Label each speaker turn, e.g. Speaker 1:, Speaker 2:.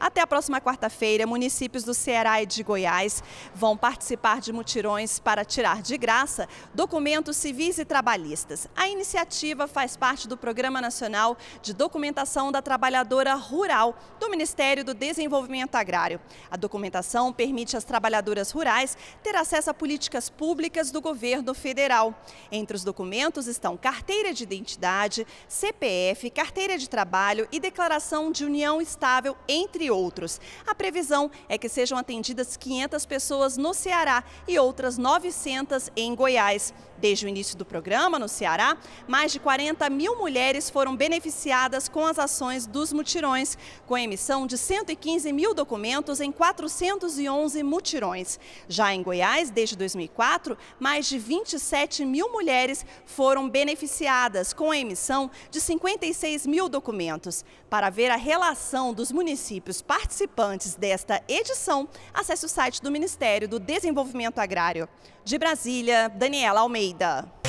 Speaker 1: Até a próxima quarta-feira, municípios do Ceará e de Goiás vão participar de mutirões para tirar de graça documentos civis e trabalhistas. A iniciativa faz parte do Programa Nacional de Documentação da Trabalhadora Rural do Ministério do Desenvolvimento Agrário. A documentação permite às trabalhadoras rurais ter acesso a políticas públicas do governo federal. Entre os documentos estão carteira de identidade, CPF, carteira de trabalho e declaração de união estável, entre outros. A previsão é que sejam atendidas 500 pessoas no Ceará e outras 900 em Goiás. Desde o início do programa, no Ceará, mais de 40 mil mulheres foram beneficiadas com as ações dos mutirões, com a emissão de 115 mil documentos em 411 mutirões. Já em Goiás, desde 2004, mais de 27 mil mulheres foram beneficiadas com a emissão de 56 mil documentos. Para ver a relação dos municípios participantes desta edição, acesse o site do Ministério do Desenvolvimento Agrário. De Brasília, Daniela Almeida.